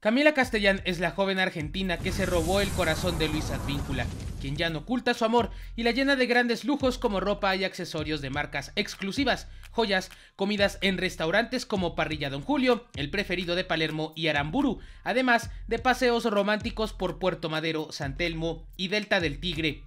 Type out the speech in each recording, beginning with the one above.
Camila Castellán es la joven argentina que se robó el corazón de Luis Advíncula, quien ya no oculta su amor y la llena de grandes lujos como ropa y accesorios de marcas exclusivas, joyas, comidas en restaurantes como Parrilla Don Julio, el preferido de Palermo y Aramburu, además de paseos románticos por Puerto Madero, San Telmo y Delta del Tigre.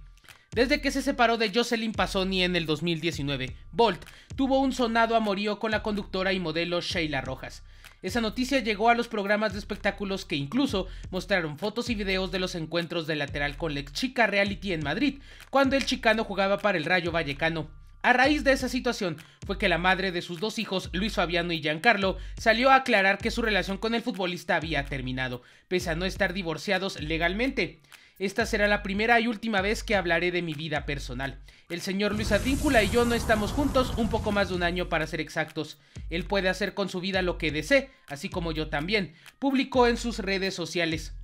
Desde que se separó de Jocelyn Pasoni en el 2019, Bolt tuvo un sonado amorío con la conductora y modelo Sheila Rojas. Esa noticia llegó a los programas de espectáculos que incluso mostraron fotos y videos de los encuentros de lateral con la chica reality en Madrid, cuando el chicano jugaba para el Rayo Vallecano. A raíz de esa situación fue que la madre de sus dos hijos, Luis Fabiano y Giancarlo, salió a aclarar que su relación con el futbolista había terminado, pese a no estar divorciados legalmente. Esta será la primera y última vez que hablaré de mi vida personal. El señor Luis Advíncula y yo no estamos juntos un poco más de un año para ser exactos. Él puede hacer con su vida lo que desee, así como yo también. Publicó en sus redes sociales.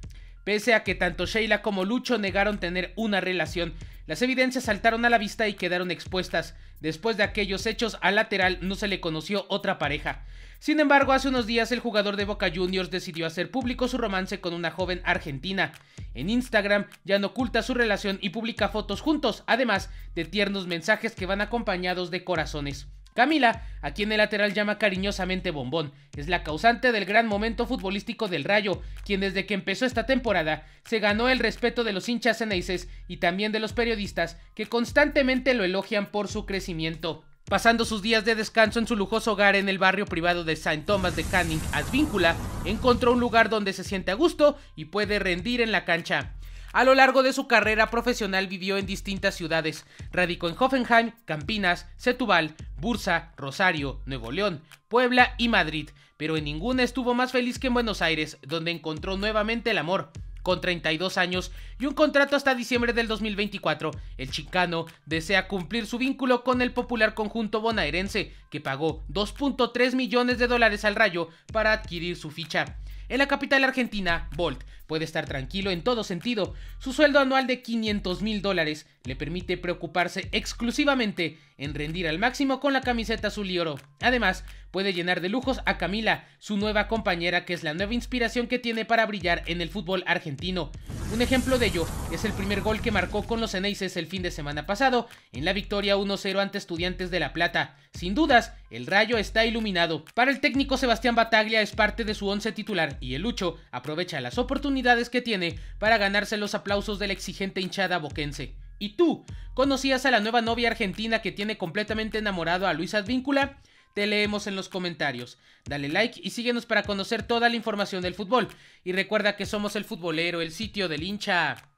Pese a que tanto Sheila como Lucho negaron tener una relación, las evidencias saltaron a la vista y quedaron expuestas. Después de aquellos hechos, al lateral no se le conoció otra pareja. Sin embargo, hace unos días el jugador de Boca Juniors decidió hacer público su romance con una joven argentina. En Instagram, no oculta su relación y publica fotos juntos, además de tiernos mensajes que van acompañados de corazones. Camila, a quien el lateral llama cariñosamente Bombón, es la causante del gran momento futbolístico del Rayo, quien desde que empezó esta temporada se ganó el respeto de los hinchas eneises y también de los periodistas que constantemente lo elogian por su crecimiento pasando sus días de descanso en su lujoso hogar en el barrio privado de Saint Thomas de Canning, Advíncula, encontró un lugar donde se siente a gusto y puede rendir en la cancha. A lo largo de su carrera profesional vivió en distintas ciudades. Radicó en Hoffenheim, Campinas, Setúbal, Bursa, Rosario, Nuevo León, Puebla y Madrid, pero en ninguna estuvo más feliz que en Buenos Aires, donde encontró nuevamente el amor con 32 años y un contrato hasta diciembre del 2024, el chicano desea cumplir su vínculo con el popular conjunto bonaerense, que pagó 2.3 millones de dólares al Rayo para adquirir su ficha. En la capital argentina, Bolt puede estar tranquilo en todo sentido. Su sueldo anual de 500 mil dólares le permite preocuparse exclusivamente en rendir al máximo con la camiseta azul y oro. Además, puede llenar de lujos a Camila, su nueva compañera que es la nueva inspiración que tiene para brillar en el fútbol argentino. Un ejemplo de ello es el primer gol que marcó con los Eneises el fin de semana pasado en la victoria 1-0 ante Estudiantes de La Plata. Sin dudas, el rayo está iluminado. Para el técnico Sebastián Bataglia es parte de su once titular y el Lucho aprovecha las oportunidades que tiene para ganarse los aplausos de la exigente hinchada boquense. ¿Y tú? ¿Conocías a la nueva novia argentina que tiene completamente enamorado a Luis Advíncula? Te leemos en los comentarios. Dale like y síguenos para conocer toda la información del fútbol. Y recuerda que somos el futbolero, el sitio del hincha.